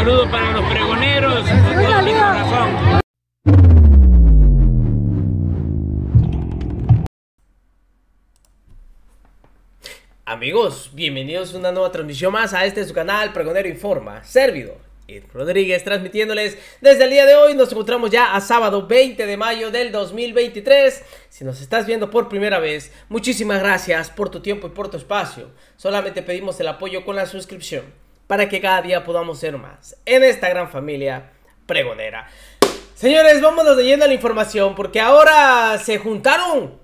saludo para los pregoneros todo mi corazón. Amigos, bienvenidos a una nueva transmisión más a este su canal Pregonero Informa, servido. Ed Rodríguez transmitiéndoles desde el día de hoy. Nos encontramos ya a sábado 20 de mayo del 2023. Si nos estás viendo por primera vez, muchísimas gracias por tu tiempo y por tu espacio. Solamente pedimos el apoyo con la suscripción para que cada día podamos ser más en esta gran familia pregonera. Señores, vámonos leyendo la información porque ahora se juntaron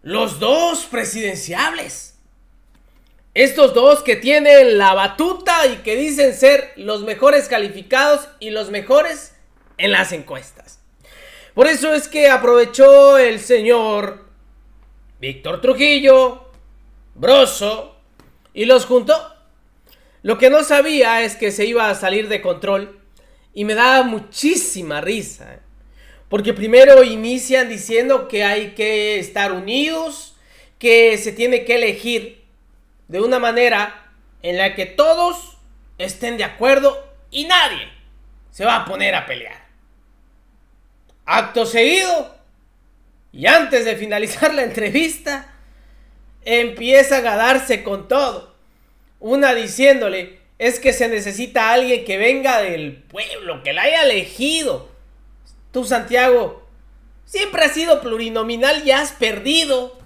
los dos presidenciables. Estos dos que tienen la batuta y que dicen ser los mejores calificados y los mejores en las encuestas. Por eso es que aprovechó el señor Víctor Trujillo, Broso, y los juntó lo que no sabía es que se iba a salir de control y me daba muchísima risa. ¿eh? Porque primero inician diciendo que hay que estar unidos, que se tiene que elegir de una manera en la que todos estén de acuerdo y nadie se va a poner a pelear. Acto seguido, y antes de finalizar la entrevista, empieza a darse con todo. Una diciéndole, es que se necesita alguien que venga del pueblo, que la haya elegido. Tú, Santiago, siempre has sido plurinominal y has perdido.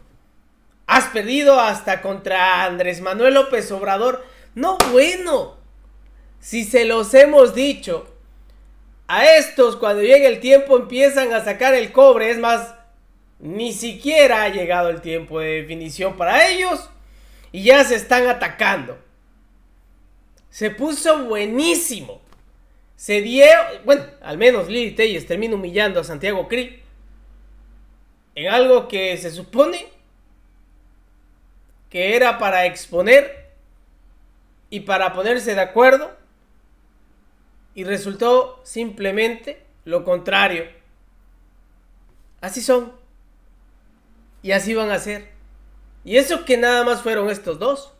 Has perdido hasta contra Andrés Manuel López Obrador. No, bueno. Si se los hemos dicho, a estos cuando llegue el tiempo empiezan a sacar el cobre. Es más, ni siquiera ha llegado el tiempo de definición para ellos y ya se están atacando. Se puso buenísimo. Se dio, bueno, al menos Lili Telles termina humillando a Santiago Cri en algo que se supone que era para exponer y para ponerse de acuerdo y resultó simplemente lo contrario. Así son. Y así van a ser. Y eso que nada más fueron estos dos.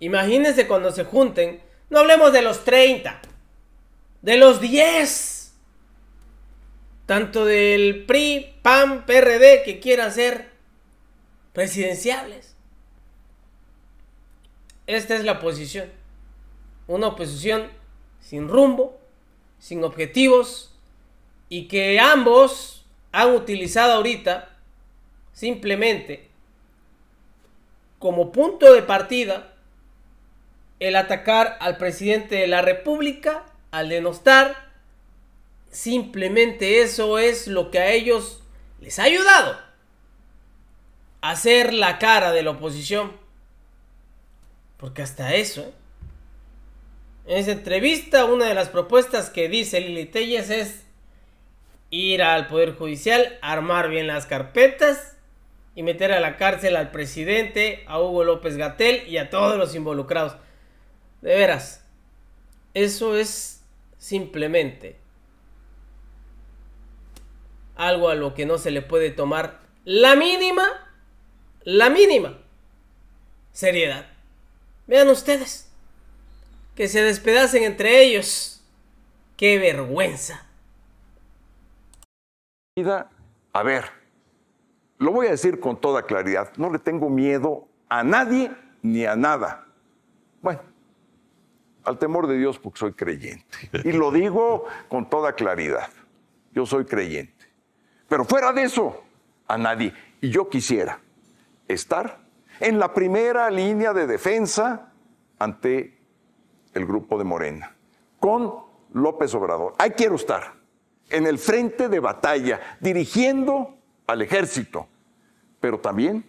Imagínense cuando se junten no hablemos de los 30, de los 10. Tanto del PRI, PAN, PRD que quieran ser presidenciables. Esta es la oposición. Una oposición sin rumbo, sin objetivos y que ambos han utilizado ahorita simplemente como punto de partida el atacar al presidente de la República, al denostar. Simplemente eso es lo que a ellos les ha ayudado a hacer la cara de la oposición. Porque hasta eso. ¿eh? En esa entrevista, una de las propuestas que dice Lili Telles es ir al Poder Judicial, armar bien las carpetas y meter a la cárcel al presidente, a Hugo López Gatel y a todos los involucrados. De veras, eso es simplemente algo a lo que no se le puede tomar la mínima, la mínima seriedad. Vean ustedes, que se despedacen entre ellos. ¡Qué vergüenza! A ver, lo voy a decir con toda claridad, no le tengo miedo a nadie ni a nada. Bueno, al temor de Dios porque soy creyente. Y lo digo con toda claridad. Yo soy creyente. Pero fuera de eso, a nadie. Y yo quisiera estar en la primera línea de defensa ante el grupo de Morena, con López Obrador. Ahí quiero estar, en el frente de batalla, dirigiendo al ejército, pero también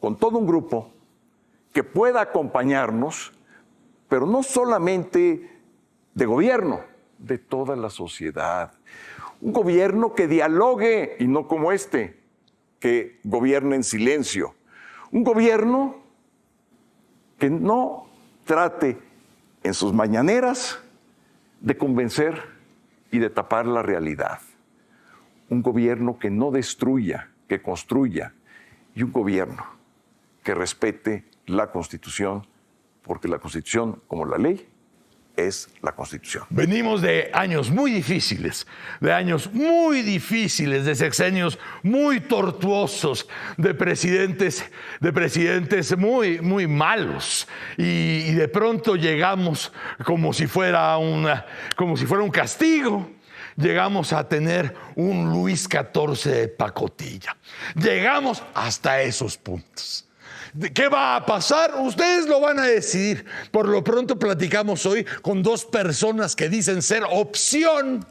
con todo un grupo que pueda acompañarnos pero no solamente de gobierno, de toda la sociedad. Un gobierno que dialogue y no como este, que gobierna en silencio. Un gobierno que no trate en sus mañaneras de convencer y de tapar la realidad. Un gobierno que no destruya, que construya. Y un gobierno que respete la Constitución porque la Constitución, como la ley, es la Constitución. Venimos de años muy difíciles, de años muy difíciles, de sexenios muy tortuosos, de presidentes, de presidentes muy, muy malos. Y, de pronto llegamos como si, fuera una, como si fuera un castigo llegamos a tener un Luis XIV de pacotilla. Llegamos hasta esos puntos. ¿Qué va a pasar? Ustedes lo van a decidir. Por lo pronto platicamos hoy con dos personas que dicen ser opción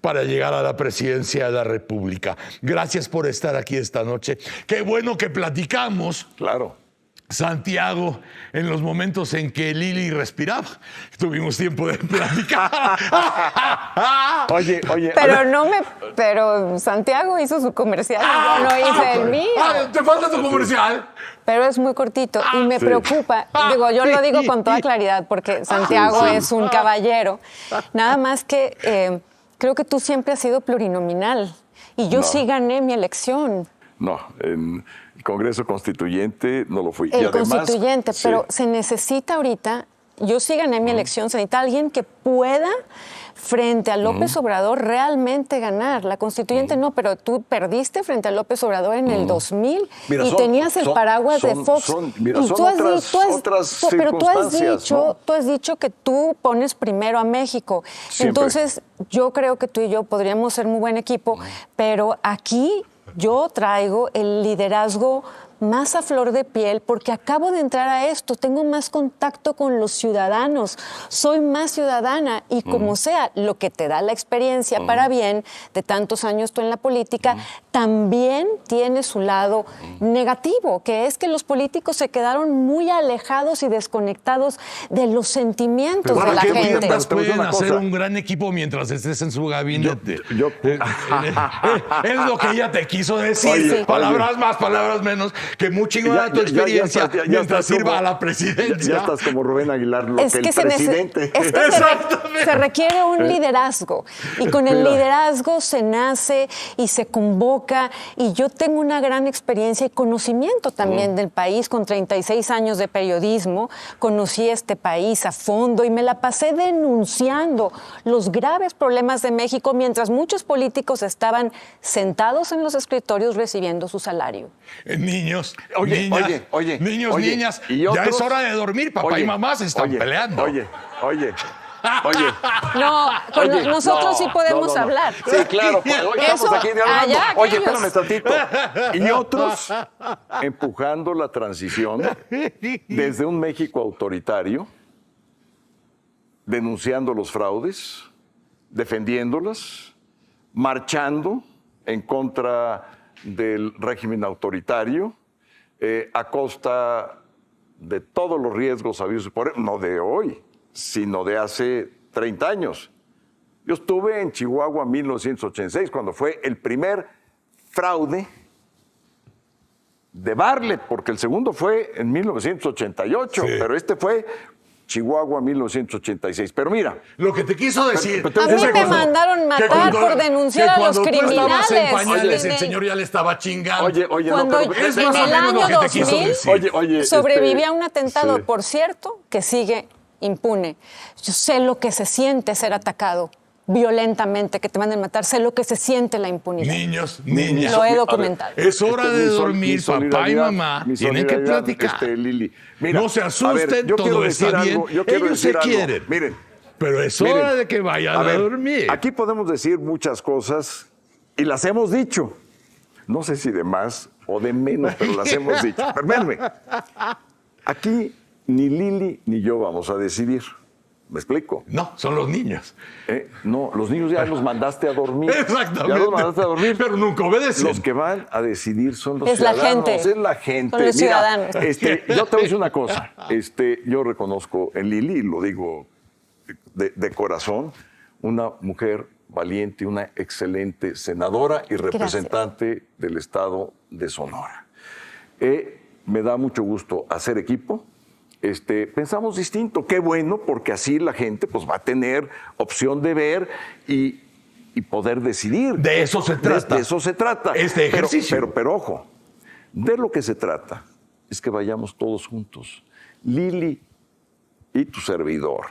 para llegar a la presidencia de la República. Gracias por estar aquí esta noche. Qué bueno que platicamos. Claro. Santiago en los momentos en que Lili respiraba. Tuvimos tiempo de platicar. oye, oye. Pero no me. Pero Santiago hizo su comercial no ah, hice el mío. Ah, ¿Te falta tu comercial? Pero es muy cortito y ah, me preocupa. Digo, yo lo digo con toda claridad porque Santiago es un caballero. Nada más que eh, creo que tú siempre has sido plurinominal y yo sí gané mi elección. No, en Congreso Constituyente no lo fui. El constituyente, pero se necesita ahorita, yo sí gané mi elección, se necesita alguien que pueda frente a López Obrador realmente ganar. La constituyente no, pero tú perdiste frente a López Obrador en el 2000 y tenías el paraguas de Fox. Mira, y tú has, pero tú has dicho, tú has dicho que tú pones primero a México. Entonces, yo creo que tú y yo podríamos ser muy buen equipo, pero aquí yo traigo el liderazgo más a flor de piel porque acabo de entrar a esto, tengo más contacto con los ciudadanos, soy más ciudadana y como sea, lo que te da la experiencia para bien de tantos años tú en la política, también tiene su lado mm. negativo, que es que los políticos se quedaron muy alejados y desconectados de los sentimientos de la gente. pueden hacer un gran equipo mientras estés en su gabinete. Eh, eh, es lo que ella te quiso decir. Palabras más, palabras menos, que mucho tu experiencia mientras sirva a la presidencia. Ya, estás como Rubén Aguilar, lo que, el presidente. Exactamente. se requiere un liderazgo y con el liderazgo se nace y se convoca y yo tengo una gran experiencia y conocimiento también mm. del país. Con 36 años de periodismo, conocí este país a fondo y me la pasé denunciando los graves problemas de México mientras muchos políticos estaban sentados en los escritorios recibiendo su salario. Eh, niños, oye, niñas, niños, niñas, ya es hora de dormir, papá y mamá se están peleando. Oye, oye. Oye. No, nosotros sí podemos hablar. Sí, claro. hoy pues, estamos aquí dialogando. Oye, espérame tantito. Y otros empujando la transición desde un México autoritario, denunciando los fraudes, defendiéndolas, marchando en contra del régimen autoritario, eh, a costa de todos los riesgos habidos por no de hoy, sino de hace 30 años. Yo estuve en Chihuahua en 1986, cuando fue el primer fraude de Barlet, porque el segundo fue en 1988, pero este fue Chihuahua 1986. Pero mira. Lo que te quiso decir. te a mí me mandaron matar por denunciar a los criminales. Cuando en pañales, el señor ya le estaba chingando. Oye, oye, no, pero, es en el año 2000 oye, oye, este, sobrevivía a un atentado, por cierto, que sigue impune. Yo sé lo que se siente ser atacado violentamente, que te manden matar, sé lo que se siente la impunidad. Niños, niñas. Lo he documentado. es hora este, de dormir, papá y mamá tienen que platicar. Este, Lili. no se asusten, yo todo está algo, bien. Ellos se quieren. Miren, pero es hora de que vayan a, dormir. Aquí podemos decir muchas cosas y las hemos dicho. No sé si de más o de menos, pero las hemos dicho. Permítanme. Aquí ni Lili ni yo vamos a decidir. ¿Me explico? No, son los niños. Eh, no, los niños ya los mandaste a dormir. Exactamente. Ya los mandaste a dormir. Pero nunca obedecen. Los que van a decidir son los es ciudadanos. La gente. Es la gente. Son los ciudadanos. Este, yo te voy a decir una cosa. Este, yo reconozco en Lili, lo digo de, corazón, una mujer valiente, una excelente senadora y representante del Estado de Sonora. Eh, me da mucho gusto hacer equipo este, pensamos distinto. Qué bueno, porque así la gente pues, va a tener opción de ver y, poder decidir. De eso se trata. De, eso se trata. Este ejercicio. Pero, pero, ojo, de lo que se trata es que vayamos todos juntos. Lili y tu servidor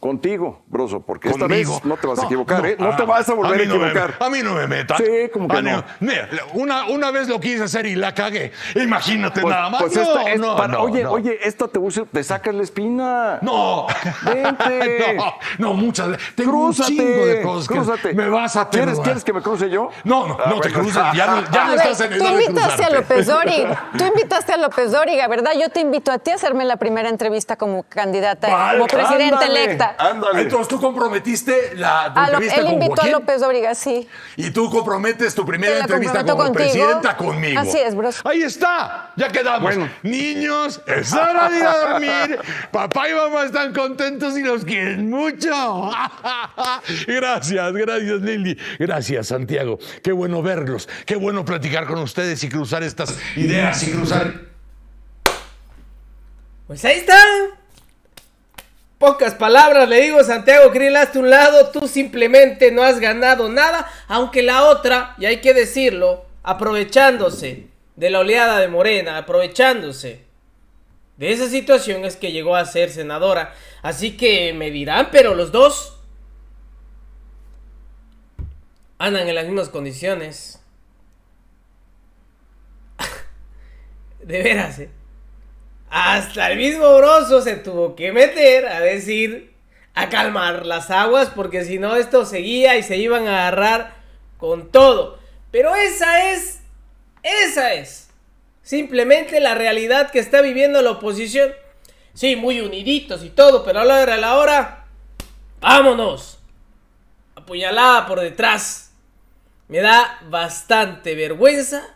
Contigo, Broso, porque esta vez no te vas a equivocar, no, ¿eh? No te ah, vas a volver a, equivocar. a mí no me metas. Sí, como que ah, no. Mira, una, una vez lo quise hacer y la cagué. Imagínate pues, nada más. Pues esto es para, oye, oye, esto te, usa, te sacas la espina. No. Vente. no, no, muchas. Tengo crúzate, un chingo de cosas. Crúzate. Me vas a tener. ¿Quieres, que me cruce yo? No, no, ah, no te cruces. Ya no, estás en el Tú invitaste a López Dori. Tú invitaste a López Dóriga, ¿verdad? Yo te invito a ti a hacerme la primera entrevista como candidata, como presidenta electa. Ándale. Entonces tú comprometiste la tu ah, entrevista él invitó a López Obriga, sí. Y tú comprometes tu primera entrevista como contigo. presidenta conmigo. Así es, bro. Ahí está. Ya quedamos. Bueno. Niños, es hora de ir a dormir. Papá y mamá están contentos y los quieren mucho. gracias, gracias, Lili. Gracias, Santiago. Qué bueno verlos. Qué bueno platicar con ustedes y cruzar estas ideas y cruzar. Pues ahí está pocas palabras le digo, Santiago Krill, de un lado, tú simplemente no has ganado nada, aunque la otra, y hay que decirlo, aprovechándose de la oleada de Morena, aprovechándose de esa situación es que llegó a ser senadora. Así que me dirán, pero los dos andan en las mismas condiciones. de veras, ¿eh? Hasta el mismo Broso se tuvo que meter a decir, a calmar las aguas, porque si no esto seguía y se iban a agarrar con todo. Pero esa es, esa es simplemente la realidad que está viviendo la oposición. Sí, muy uniditos y todo, pero a la hora, a la hora, vámonos. Apuñalada por detrás. Me da bastante vergüenza.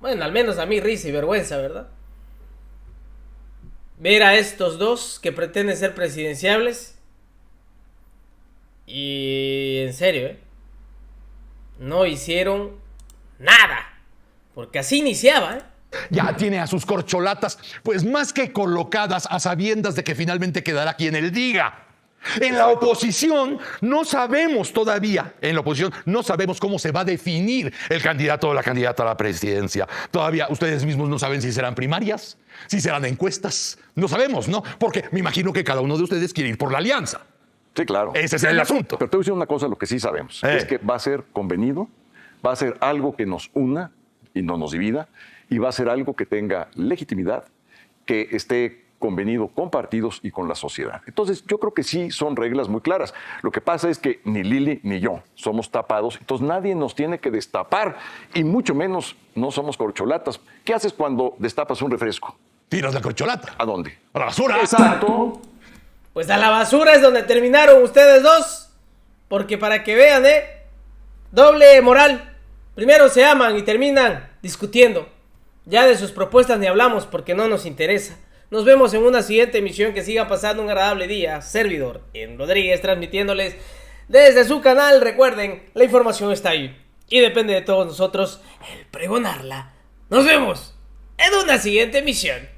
Bueno, al menos a mí risa y vergüenza, ¿verdad? ver a estos dos que pretenden ser presidenciables. Y en serio, ¿eh? no hicieron nada. Porque así iniciaba. ¿eh? Ya tiene a sus corcholatas, pues más que colocadas a sabiendas de que finalmente quedará quien él diga. En la oposición no sabemos todavía, en la oposición no sabemos cómo se va a definir el candidato o la candidata a la presidencia. Todavía ustedes mismos no saben si serán primarias, si serán encuestas. No sabemos, ¿no? Porque me imagino que cada uno de ustedes quiere ir por la alianza. Sí, claro. Ese es el asunto. Pero te voy a decir una cosa, lo que sí sabemos eh. es que va a ser convenido, va a ser algo que nos una y no nos divida, y va a ser algo que tenga legitimidad, que esté convenido con partidos y con la sociedad. Entonces, yo creo que sí son reglas muy claras. Lo que pasa es que ni Lili ni yo somos tapados, entonces nadie nos tiene que destapar y mucho menos no somos corcholatas. ¿Qué haces cuando destapas un refresco? Tiras la corcholata. ¿A dónde? A la basura. Exacto. Pues a la basura es donde terminaron ustedes dos, porque para que vean, ¿eh? Doble moral. Primero se aman y terminan discutiendo. Ya de sus propuestas ni hablamos porque no nos interesa. Nos vemos en una siguiente emisión. Que siga pasando un agradable día. Servidor en Rodríguez transmitiéndoles desde su canal. Recuerden, la información está ahí. Y depende de todos nosotros el pregonarla. Nos vemos en una siguiente emisión.